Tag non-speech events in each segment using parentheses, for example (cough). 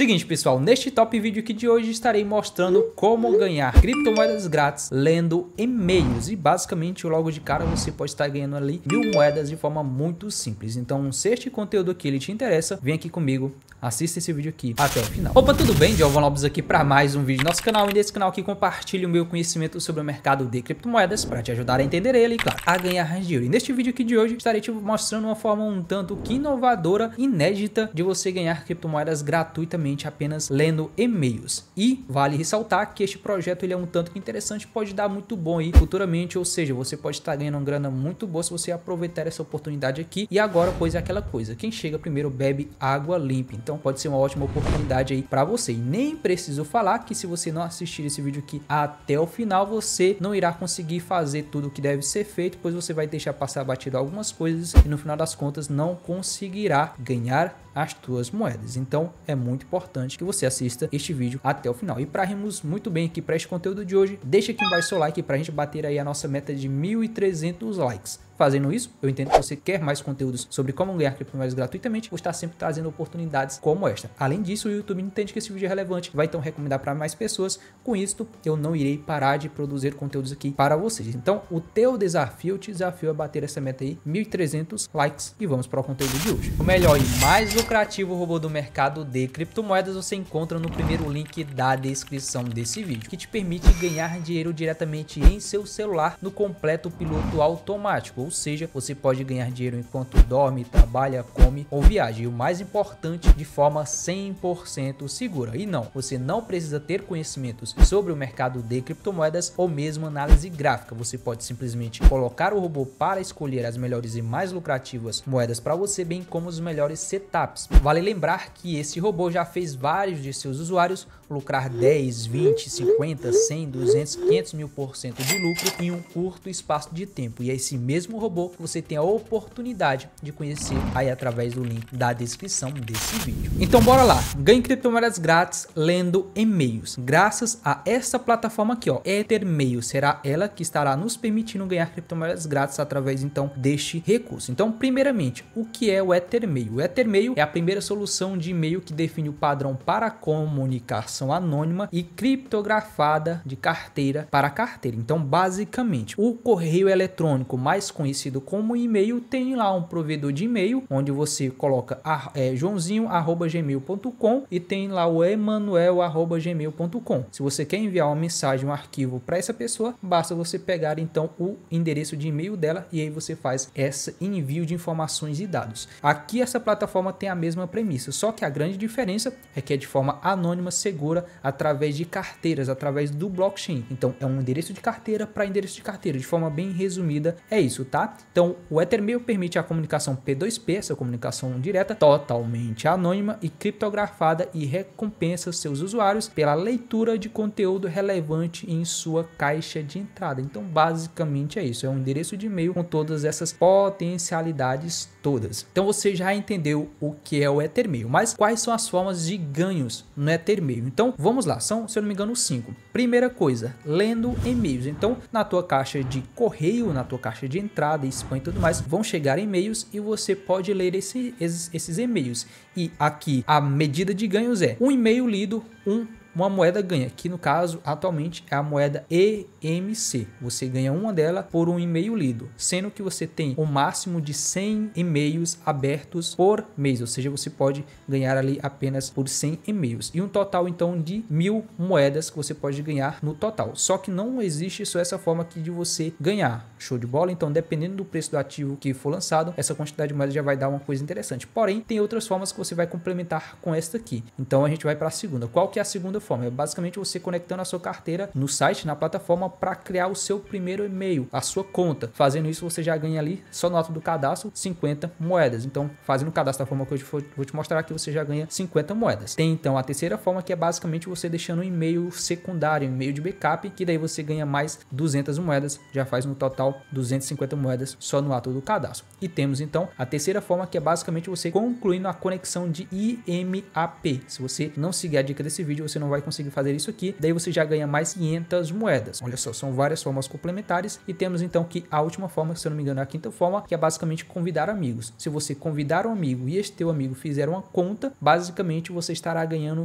Seguinte pessoal, neste top vídeo aqui de hoje estarei mostrando como ganhar criptomoedas grátis lendo e-mails e basicamente logo de cara você pode estar ganhando ali mil moedas de forma muito simples. Então se este conteúdo aqui ele te interessa, vem aqui comigo, assista esse vídeo aqui até o final. Opa, tudo bem? Giovanni Lopes aqui para mais um vídeo do nosso canal e nesse canal aqui compartilho o meu conhecimento sobre o mercado de criptomoedas para te ajudar a entender ele e claro, a ganhar dinheiro. E neste vídeo aqui de hoje estarei te mostrando uma forma um tanto que inovadora, inédita de você ganhar criptomoedas gratuitamente apenas lendo e-mails. E vale ressaltar que este projeto ele é um tanto interessante, pode dar muito bom aí futuramente, ou seja, você pode estar ganhando uma grana muito boa se você aproveitar essa oportunidade aqui. E agora, pois é aquela coisa, quem chega primeiro bebe água limpa, então pode ser uma ótima oportunidade aí para você. E nem preciso falar que se você não assistir esse vídeo aqui até o final, você não irá conseguir fazer tudo o que deve ser feito, pois você vai deixar passar batido algumas coisas e no final das contas não conseguirá ganhar as tuas moedas. Então é muito importante que você assista este vídeo até o final. E para rimos muito bem aqui para este conteúdo de hoje, deixa aqui embaixo seu like para a gente bater aí a nossa meta de 1.300 likes fazendo isso, eu entendo que você quer mais conteúdos sobre como ganhar criptomoedas gratuitamente, vou estar sempre trazendo oportunidades como esta. Além disso, o YouTube entende que esse vídeo é relevante, vai então recomendar para mais pessoas. Com isto, eu não irei parar de produzir conteúdos aqui para vocês. Então, o teu desafio, te desafio a bater essa meta aí, 1.300 likes e vamos para o conteúdo de hoje. O melhor e mais lucrativo robô do mercado de criptomoedas você encontra no primeiro link da descrição desse vídeo, que te permite ganhar dinheiro diretamente em seu celular no completo piloto automático, ou seja, você pode ganhar dinheiro enquanto dorme, trabalha, come ou viaja. E o mais importante, de forma 100% segura. E não, você não precisa ter conhecimentos sobre o mercado de criptomoedas ou mesmo análise gráfica. Você pode simplesmente colocar o robô para escolher as melhores e mais lucrativas moedas para você, bem como os melhores setups. Vale lembrar que esse robô já fez vários de seus usuários lucrar 10, 20, 50, 100, 200, 500 mil por cento de lucro em um curto espaço de tempo. E é esse mesmo robô que você tem a oportunidade de conhecer aí através do link da descrição desse vídeo. Então bora lá, ganhe criptomoedas grátis lendo e-mails. Graças a essa plataforma aqui, ó, Ethermail, será ela que estará nos permitindo ganhar criptomoedas grátis através então deste recurso. Então, primeiramente, o que é o Ethermail? O Ethermail é a primeira solução de e-mail que define o padrão para comunicação informação anônima e criptografada de carteira para carteira. Então, basicamente, o correio eletrônico, mais conhecido como e-mail, tem lá um provedor de e-mail onde você coloca ah, é, joãozinho@gmail.com e tem lá o emanuel@gmail.com. Se você quer enviar uma mensagem, um arquivo para essa pessoa, basta você pegar então o endereço de e-mail dela e aí você faz esse envio de informações e dados. Aqui essa plataforma tem a mesma premissa, só que a grande diferença é que é de forma anônima, segura através de carteiras, através do blockchain. Então é um endereço de carteira para endereço de carteira. De forma bem resumida, é isso, tá? Então o Ethermail permite a comunicação P2P, essa comunicação direta, totalmente anônima e criptografada e recompensa seus usuários pela leitura de conteúdo relevante em sua caixa de entrada. Então basicamente é isso, é um endereço de e-mail com todas essas potencialidades todas. Então você já entendeu o que é o Ethermail, mas quais são as formas de ganhos no Ethermail? Então então vamos lá, são, se eu não me engano, cinco. Primeira coisa, lendo e-mails. Então na tua caixa de correio, na tua caixa de entrada, spam e tudo mais, vão chegar e-mails e você pode ler esse, esses, esses e-mails. E aqui a medida de ganhos é um e-mail lido, um uma moeda ganha, que no caso atualmente é a moeda EMC. Você ganha uma dela por um e-mail lido, sendo que você tem o um máximo de 100 e-mails abertos por mês, ou seja, você pode ganhar ali apenas por 100 e-mails e um total então de mil moedas que você pode ganhar no total. Só que não existe só essa forma aqui de você ganhar. Show de bola. Então, dependendo do preço do ativo que for lançado, essa quantidade de moedas já vai dar uma coisa interessante. Porém, tem outras formas que você vai complementar com esta aqui. Então, a gente vai para a segunda. Qual que é a segunda forma É basicamente você conectando a sua carteira no site, na plataforma, para criar o seu primeiro e-mail, a sua conta. Fazendo isso, você já ganha ali, só nota do cadastro, 50 moedas. Então, fazendo o cadastro da forma que eu vou te mostrar aqui, você já ganha 50 moedas. Tem então a terceira forma, que é basicamente você deixando um e-mail secundário, um e-mail de backup, que daí você ganha mais 200 moedas, já faz no total 250 moedas só no ato do cadastro. E temos então a terceira forma, que é basicamente você concluindo a conexão de IMAP. Se você não seguir a dica desse vídeo, você não vai conseguir fazer isso aqui, daí você já ganha mais 500 moedas. Olha só, são várias formas complementares e temos então que a última forma, se eu não me engano, é a quinta forma, que é basicamente convidar amigos. Se você convidar um amigo e este teu amigo fizer uma conta, basicamente você estará ganhando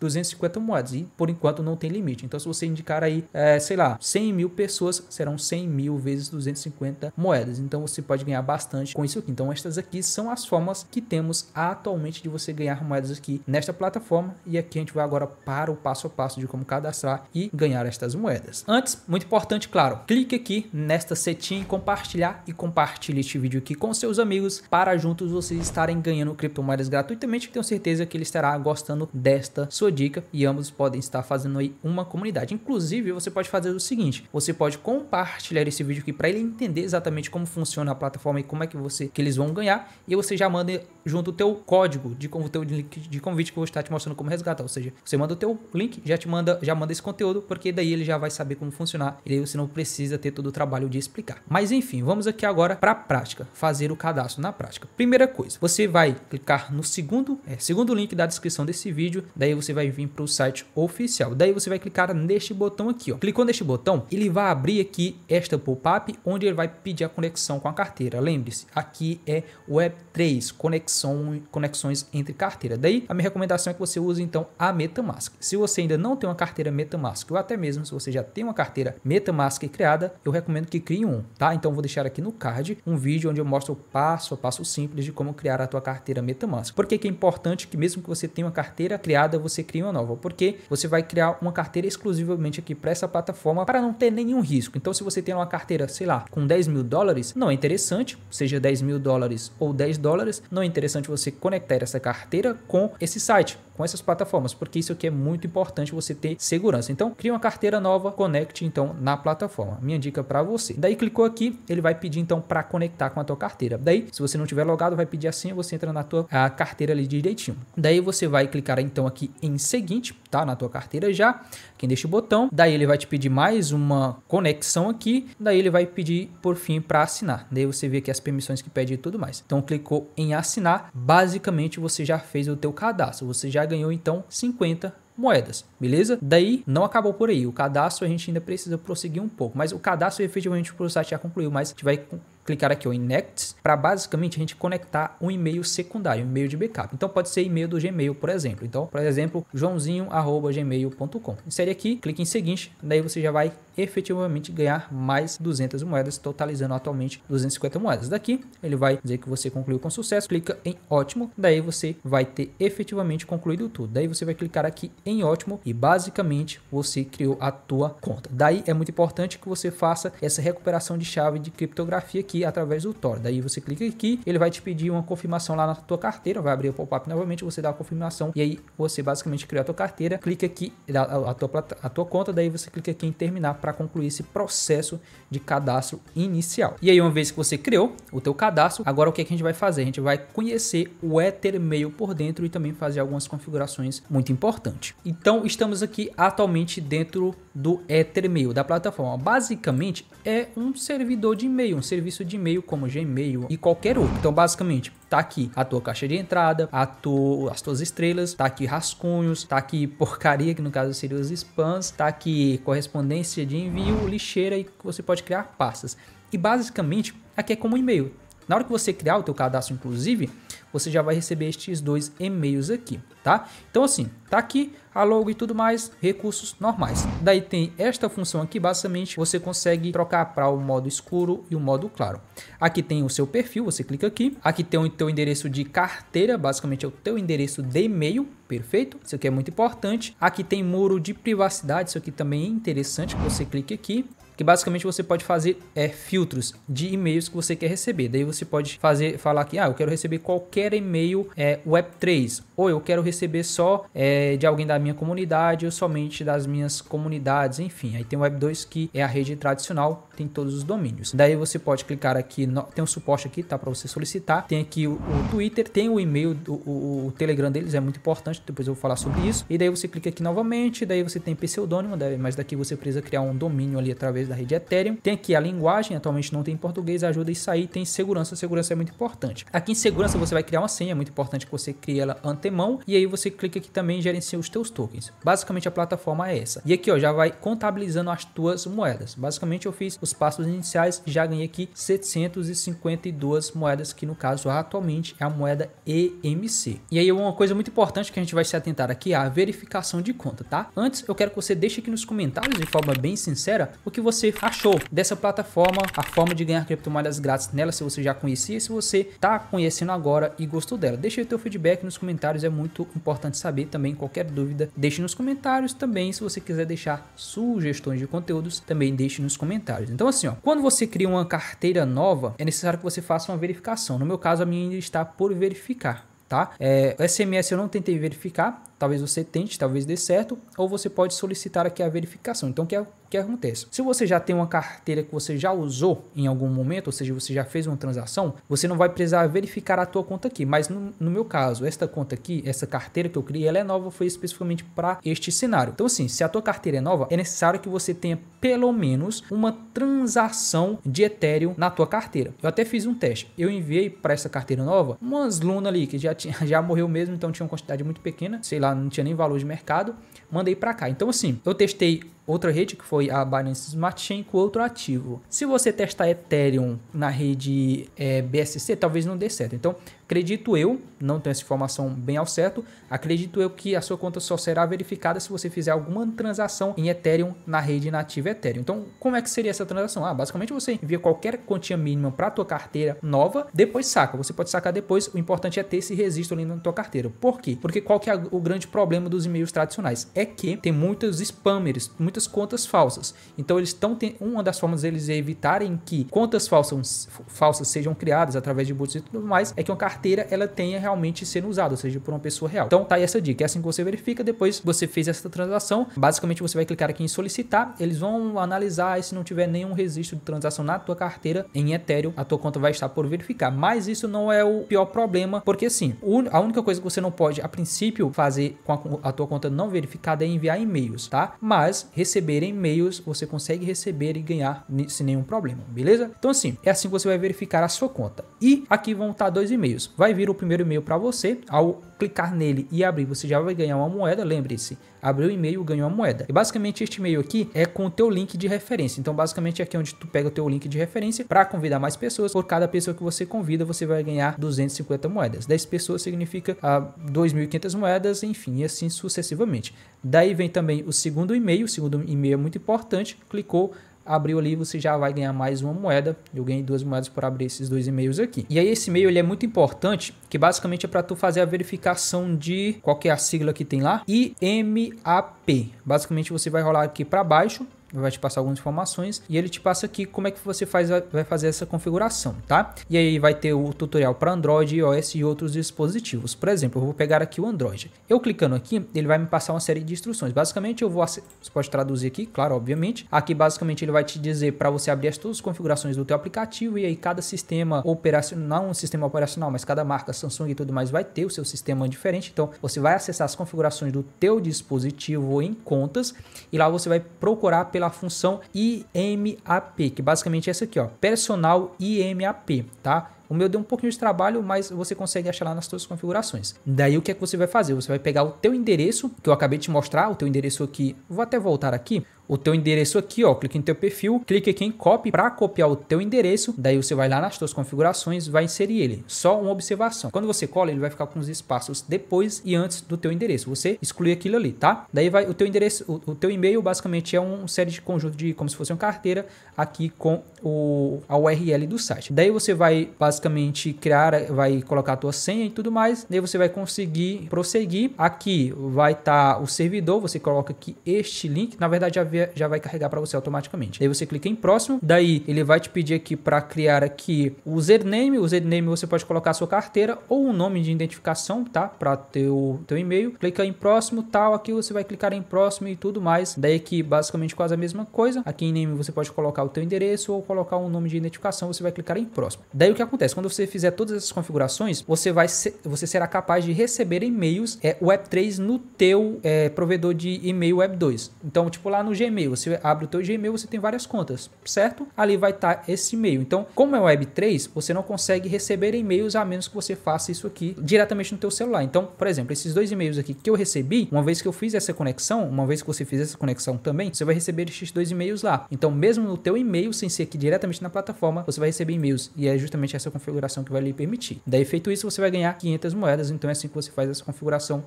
250 moedas e por enquanto não tem limite. Então, se você indicar aí, é, sei lá, 100 mil pessoas, serão 100 mil vezes 250 moedas. Então, você pode ganhar bastante com isso aqui. Então, estas aqui são as formas que temos atualmente de você ganhar moedas aqui nesta plataforma. E aqui a gente vai agora para o passo a passo de como cadastrar e ganhar estas moedas. Antes, muito importante, claro, clique aqui nesta setinha compartilhar e compartilhe este vídeo aqui com seus amigos para juntos vocês estarem ganhando criptomoedas gratuitamente. Tenho certeza que ele estará gostando desta sua dica e ambos podem estar fazendo aí uma comunidade. Inclusive, você pode fazer o seguinte: você pode compartilhar esse vídeo aqui para ele entender exatamente como funciona a plataforma e como é que você que eles vão ganhar e você já manda junto o teu código de o teu link de convite que eu vou estar te mostrando como resgatar, ou seja, você manda o teu link, já te manda, já manda esse conteúdo, porque daí ele já vai saber como funcionar e daí você não precisa ter todo o trabalho de explicar. Mas enfim, vamos aqui agora para a prática, fazer o cadastro na prática. Primeira coisa, você vai clicar no segundo, é, segundo link da descrição desse vídeo, daí você vai vir para o site oficial. Daí você vai clicar neste botão aqui, ó. Clicou neste botão, ele vai abrir aqui esta pop-up onde ele vai pedir a conexão com a carteira. Lembre-se, aqui é Web3, conexão, conexões entre carteira. Daí a minha recomendação é que você use então a MetaMask. Se você ainda não tem uma carteira MetaMask, ou até mesmo se você já tem uma carteira MetaMask criada, eu recomendo que crie um, tá? Então vou deixar aqui no card um vídeo onde eu mostro o passo a passo simples de como criar a tua carteira MetaMask. Porque que é importante que mesmo que você tenha uma carteira criada, você cria uma nova, porque você vai criar uma carteira exclusivamente aqui para essa plataforma para não ter nenhum risco. Então, se você tem uma carteira, sei lá, com 10 mil dólares, não é interessante, seja 10 mil dólares ou 10 dólares, não é interessante você conectar essa carteira com esse site com essas plataformas, porque isso aqui é muito importante você ter segurança. Então, crie uma carteira nova, conecte então na plataforma. Minha dica para você. Daí clicou aqui, ele vai pedir então para conectar com a tua carteira. Daí, se você não tiver logado, vai pedir assim, você entra na tua carteira ali direitinho. Daí você vai clicar então aqui em seguinte, tá? Na tua carteira já, aqui neste botão. Daí ele vai te pedir mais uma conexão aqui, daí ele vai pedir por fim para assinar. Daí você vê aqui as permissões que pede e tudo mais. Então clicou em assinar, basicamente você já fez o teu cadastro, você já já ganhou então 50 moedas, beleza? Daí não acabou por aí. O cadastro a gente ainda precisa prosseguir um pouco, mas o cadastro efetivamente o site já concluiu, mas a gente vai clicar aqui em Next para basicamente a gente conectar um e-mail secundário, um e-mail de backup. Então pode ser e-mail do Gmail, por exemplo. Então, por exemplo, joãozinho@gmail.com. Insere aqui, clique em seguinte, daí você já vai efetivamente ganhar mais 200 moedas, totalizando atualmente 250 moedas. Daqui ele vai dizer que você concluiu com sucesso, clica em ótimo, daí você vai ter efetivamente concluído tudo. Daí você vai clicar aqui em ótimo e basicamente você criou a tua conta. Daí é muito importante que você faça essa recuperação de chave de criptografia aqui através do Tor. Daí você clica aqui, ele vai te pedir uma confirmação lá na tua carteira, vai abrir o pop-up novamente, você dá a confirmação e aí você basicamente criou a tua carteira, clica aqui a, a, tua, a tua conta, daí você clica aqui em terminar para concluir esse processo de cadastro inicial. E aí, uma vez que você criou o teu cadastro, agora o que, é que a gente vai fazer? A gente vai conhecer o Ethermail por dentro e também fazer algumas configurações muito importantes. Então, estamos aqui atualmente dentro do Ethermail da plataforma. Basicamente, é um servidor de e-mail, um serviço de e-mail como Gmail e qualquer outro. Então, basicamente, tá aqui a tua caixa de entrada, a tu, as tuas estrelas, tá aqui rascunhos, tá aqui (laughs) porcaria, que no caso seria os spams, tá aqui correspondência de envio, lixeira e você pode criar pastas. E basicamente, aqui é como um e-mail. Na hora que você criar o teu cadastro, inclusive, você já vai receber estes dois e-mails aqui, tá? Então assim, tá aqui a logo e tudo mais, recursos normais. Daí tem esta função aqui, basicamente você consegue trocar para o modo escuro e o modo claro. Aqui tem o seu perfil, você clica aqui. Aqui tem o teu endereço de carteira, basicamente é o teu endereço de e-mail, perfeito? Isso aqui é muito importante. Aqui tem muro de privacidade, isso aqui também é interessante que você clique aqui que basicamente você pode fazer é, filtros de e-mails que você quer receber. Daí você pode fazer falar que ah, eu quero receber qualquer e-mail é, Web3, ou eu quero receber só é, de alguém da minha comunidade ou somente das minhas comunidades, enfim. Aí tem o Web2 que é a rede tradicional, tem todos os domínios. Daí você pode clicar aqui, no, tem um suporte aqui, tá? Para você solicitar. Tem aqui o, o Twitter, tem o e-mail, o, o, o, Telegram deles é muito importante, depois eu vou falar sobre isso. E daí você clica aqui novamente, daí você tem pseudônimo, mas daqui você precisa criar um domínio ali através da rede Ethereum. Tem aqui a linguagem, atualmente não tem português, ajuda isso aí. Tem segurança, segurança é muito importante. Aqui em segurança você vai criar uma senha, é muito importante que você crie ela antemão. E aí você clica aqui também em gerenciar os teus tokens. Basicamente a plataforma é essa. E aqui ó, já vai contabilizando as tuas moedas. Basicamente eu fiz os passos iniciais, já ganhei aqui 752 moedas, que no caso atualmente é a moeda EMC. E aí uma coisa muito importante que a gente vai se atentar aqui é a verificação de conta, tá? Antes eu quero que você deixe aqui nos comentários de forma bem sincera o que você você achou dessa plataforma, a forma de ganhar criptomoedas grátis nela, se você já conhecia, se você está conhecendo agora e gostou dela. Deixe o seu feedback nos comentários, é muito importante saber também. Qualquer dúvida, deixe nos comentários também. Se você quiser deixar sugestões de conteúdos, também deixe nos comentários. Então assim, ó, quando você cria uma carteira nova, é necessário que você faça uma verificação. No meu caso, a minha ainda está por verificar. Tá? É, SMS eu não tentei verificar, Talvez você tente, talvez dê certo, ou você pode solicitar aqui a verificação. Então, o que, é, o que acontece? Se você já tem uma carteira que você já usou em algum momento, ou seja, você já fez uma transação, você não vai precisar verificar a tua conta aqui. Mas no, no meu caso, esta conta aqui, essa carteira que eu criei, ela é nova, foi especificamente para este cenário. Então, assim, se a tua carteira é nova, é necessário que você tenha pelo menos uma transação de Ethereum na tua carteira. Eu até fiz um teste. Eu enviei para essa carteira nova umas Luna ali que já, tinha, (laughs) já morreu mesmo, então tinha uma quantidade muito pequena, sei lá, não tinha nem valor de mercado, mandei para cá. Então assim, eu testei outra rede que foi a Binance Smart Chain com outro ativo. Se você testar Ethereum na rede é, BSC, talvez não dê certo. Então, acredito eu, não tenho essa informação bem ao certo, acredito eu que a sua conta só será verificada se você fizer alguma transação em Ethereum na rede nativa Ethereum. Então, como é que seria essa transação? Ah, basicamente você envia qualquer quantia mínima para a tua carteira nova, depois saca. Você pode sacar depois, o importante é ter esse registro ali na tua carteira. Por quê? Porque qual que é o grande problema dos e-mails tradicionais? É que tem muitos spammers, muitos muitas contas falsas. Então eles estão uma das formas deles é evitarem que contas falsas, falsas sejam criadas através de bots e tudo mais é que uma carteira ela tenha realmente sendo usada, ou seja, por uma pessoa real. Então tá aí essa dica, é assim que você verifica depois você fez essa transação, basicamente você vai clicar aqui em solicitar, eles vão analisar e se não tiver nenhum registro de transação na tua carteira em Ethereum, a tua conta vai estar por verificar. Mas isso não é o pior problema, porque sim, a única coisa que você não pode a princípio fazer com a, a tua conta não verificada é enviar e-mails, tá? Mas receber e-mails, você consegue receber e ganhar sem nenhum problema, beleza? Então assim, é assim que você vai verificar a sua conta. E aqui vão estar dois e-mails. Vai vir o primeiro e-mail para você ao clicar nele e abrir, você já vai ganhar uma moeda, lembre-se, abriu o e-mail, ganhou uma moeda. E basicamente este e-mail aqui é com o teu link de referência. Então basicamente aqui é onde tu pega o teu link de referência para convidar mais pessoas. Por cada pessoa que você convida, você vai ganhar 250 moedas. 10 pessoas significa ah, 2.500 moedas, enfim, e assim sucessivamente. Daí vem também o segundo e-mail, o segundo e-mail é muito importante, clicou abriu ali, você já vai ganhar mais uma moeda. Eu ganhei duas moedas por abrir esses dois e-mails aqui. E aí esse e-mail ele é muito importante, que basicamente é para tu fazer a verificação de qual é a sigla que tem lá, IMAP. Basicamente você vai rolar aqui para baixo vai te passar algumas informações e ele te passa aqui como é que você faz, vai fazer essa configuração, tá? E aí vai ter o tutorial para Android, iOS e outros dispositivos. Por exemplo, eu vou pegar aqui o Android. Eu clicando aqui, ele vai me passar uma série de instruções. Basicamente, eu vou você pode traduzir aqui, claro, obviamente. Aqui basicamente ele vai te dizer para você abrir as todas as configurações do teu aplicativo e aí cada sistema operacional, não um sistema operacional, mas cada marca, Samsung e tudo mais vai ter o seu sistema diferente. Então, você vai acessar as configurações do teu dispositivo em contas e lá você vai procurar pela pela função IMAP, que basicamente é essa aqui, ó, personal IMAP, tá? O meu deu um pouquinho de trabalho, mas você consegue achar lá nas suas configurações. Daí o que é que você vai fazer? Você vai pegar o teu endereço, que eu acabei de mostrar, o teu endereço aqui. Vou até voltar aqui o teu endereço aqui, ó, clica em teu perfil, clica aqui em copy para copiar o teu endereço, daí você vai lá nas tuas configurações, vai inserir ele. Só uma observação. Quando você cola, ele vai ficar com os espaços depois e antes do teu endereço. Você exclui aquilo ali, tá? Daí vai o teu endereço, o, o teu e-mail basicamente é um série de conjunto de como se fosse uma carteira aqui com o a URL do site. Daí você vai basicamente criar, vai colocar a tua senha e tudo mais. Daí você vai conseguir prosseguir. Aqui vai estar tá o servidor, você coloca aqui este link, na verdade já vai carregar para você automaticamente. Daí você clica em próximo, daí ele vai te pedir aqui para criar aqui o username, o username você pode colocar a sua carteira ou um nome de identificação, tá? Para teu teu e-mail. Clica em próximo, tal, aqui você vai clicar em próximo e tudo mais. Daí aqui basicamente quase a mesma coisa. Aqui em name você pode colocar o teu endereço ou colocar um nome de identificação, você vai clicar em próximo. Daí o que acontece? Quando você fizer todas essas configurações, você vai ser, você será capaz de receber e-mails é, Web3 no teu é, provedor de e-mail Web2. Então, tipo lá no G Gmail. Você abre o teu Gmail, você tem várias contas, certo? Ali vai estar tá esse e-mail. Então, como é Web3, você não consegue receber e-mails a menos que você faça isso aqui diretamente no teu celular. Então, por exemplo, esses dois e-mails aqui que eu recebi, uma vez que eu fiz essa conexão, uma vez que você fizer essa conexão também, você vai receber esses dois e-mails lá. Então, mesmo no teu e-mail, sem ser aqui diretamente na plataforma, você vai receber e-mails e é justamente essa configuração que vai lhe permitir. Daí feito isso, você vai ganhar 500 moedas, então é assim que você faz essa configuração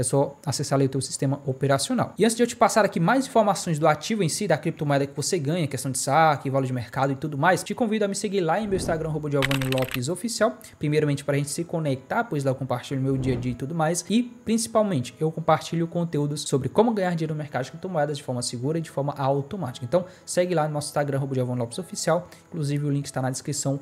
é só acessar ali o teu sistema operacional. E antes de eu te passar aqui mais informações do ativo em si, da criptomoeda que você ganha, questão de saque, valor de mercado e tudo mais, te convido a me seguir lá em meu Instagram, Giovanni Lopes Oficial, primeiramente para a gente se conectar, pois lá eu compartilho meu dia a dia e tudo mais, e principalmente eu compartilho conteúdos sobre como ganhar dinheiro no mercado de criptomoedas de forma segura e de forma automática. Então segue lá no nosso Instagram, Giovanni Lopes Oficial, inclusive o link está na descrição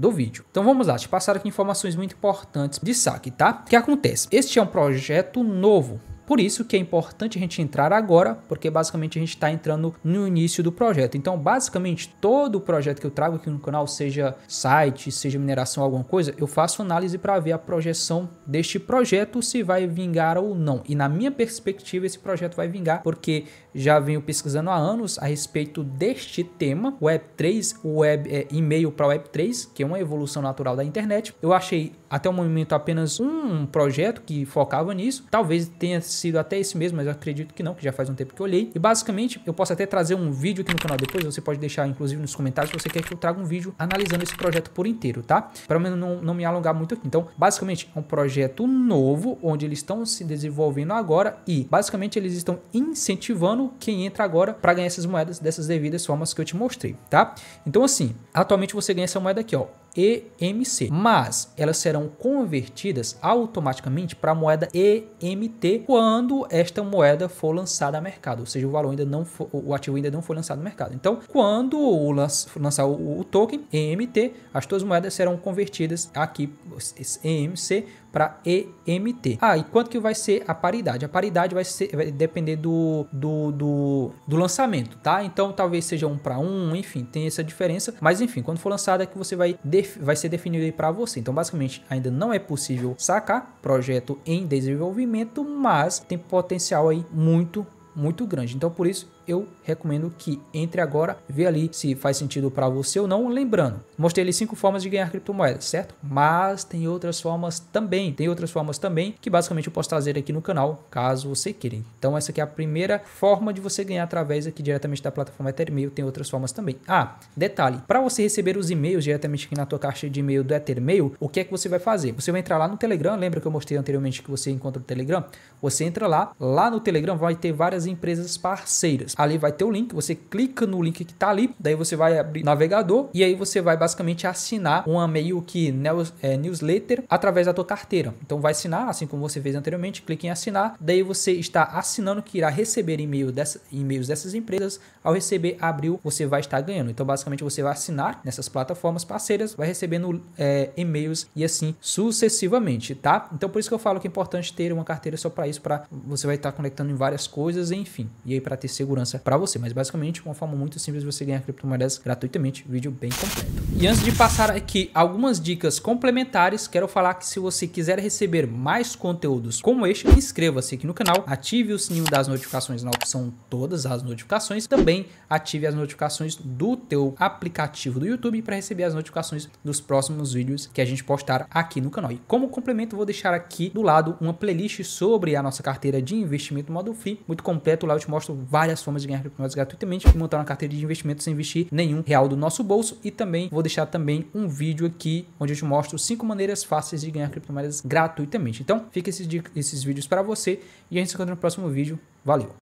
do vídeo. Então vamos lá, te passar aqui informações muito importantes de saque, tá? O que acontece? Este é um projeto novo por isso que é importante a gente entrar agora, porque basicamente a gente está entrando no início do projeto. Então, basicamente, todo o projeto que eu trago aqui no canal, seja site, seja mineração, alguma coisa, eu faço análise para ver a projeção deste projeto, se vai vingar ou não. E na minha perspectiva, esse projeto vai vingar, porque já venho pesquisando há anos a respeito deste tema, Web3, web, é, e-mail para Web3, que é uma evolução natural da internet. Eu achei até o momento apenas um projeto que focava nisso, talvez tenha sido até esse mesmo, mas eu acredito que não, que já faz um tempo que eu olhei. E basicamente, eu posso até trazer um vídeo aqui no canal depois, você pode deixar inclusive nos comentários se você quer que eu traga um vídeo analisando esse projeto por inteiro, tá? Para menos não, não me alongar muito aqui. Então, basicamente, é um projeto novo, onde eles estão se desenvolvendo agora e basicamente eles estão incentivando quem entra agora para ganhar essas moedas dessas devidas formas que eu te mostrei, tá? Então, assim, atualmente você ganha essa moeda aqui, ó, EMC, mas elas serão convertidas automaticamente para a moeda EMT quando esta moeda for lançada ao mercado, ou seja, o valor ainda não for, o ativo ainda não foi lançado no mercado. Então, quando o lança, lançar o, o token EMT, as suas moedas serão convertidas aqui EMC para EMT. Ah, e quanto que vai ser a paridade? A paridade vai, ser, vai depender do, do, do, do lançamento, tá? Então talvez seja um para um, enfim, tem essa diferença. Mas enfim, quando for lançado é que você vai, vai ser definido aí para você. Então basicamente ainda não é possível sacar projeto em desenvolvimento, mas tem potencial aí muito, muito grande. Então por isso eu recomendo que entre agora, vê ali se faz sentido para você ou não. Lembrando, mostrei ali cinco formas de ganhar criptomoedas, certo? Mas tem outras formas também, tem outras formas também que basicamente eu posso trazer aqui no canal, caso você queira. Então essa aqui é a primeira forma de você ganhar através aqui diretamente da plataforma Ethermail, tem outras formas também. Ah, detalhe, para você receber os e-mails diretamente aqui na tua caixa de e-mail do Ethermail, o que é que você vai fazer? Você vai entrar lá no Telegram, lembra que eu mostrei anteriormente que você encontra o Telegram? Você entra lá, lá no Telegram vai ter várias empresas parceiras deles. Ali vai ter o link, você clica no link que está ali, daí você vai abrir navegador e aí você vai basicamente assinar uma meio que é, newsletter através da tua carteira. Então vai assinar, assim como você fez anteriormente, clique em assinar, daí você está assinando que irá receber e-mail dessa, e-mails dessas empresas. Ao receber abril, você vai estar ganhando. Então basicamente você vai assinar nessas plataformas parceiras, vai recebendo é, e-mails e assim sucessivamente, tá? Então por isso que eu falo que é importante ter uma carteira só para isso, para você vai estar conectando em várias coisas, enfim, e aí para ter segurança segurança para você. Mas basicamente, uma forma muito simples de você ganhar criptomoedas gratuitamente. Vídeo bem completo. E antes de passar aqui algumas dicas complementares, quero falar que se você quiser receber mais conteúdos como este, inscreva-se aqui no canal, ative o sininho das notificações na opção todas as notificações, também ative as notificações do teu aplicativo do YouTube para receber as notificações dos próximos vídeos que a gente postar aqui no canal. E como complemento, vou deixar aqui do lado uma playlist sobre a nossa carteira de investimento modo FII, muito completo, lá eu te mostro várias formas formas de ganhar criptomoedas gratuitamente e montar uma carteira de investimento sem investir nenhum real do nosso bolso. E também vou deixar também um vídeo aqui onde eu te mostro cinco maneiras fáceis de ganhar criptomoedas gratuitamente. Então, fica esses, esses vídeos para você e a gente se encontra no próximo vídeo. Valeu!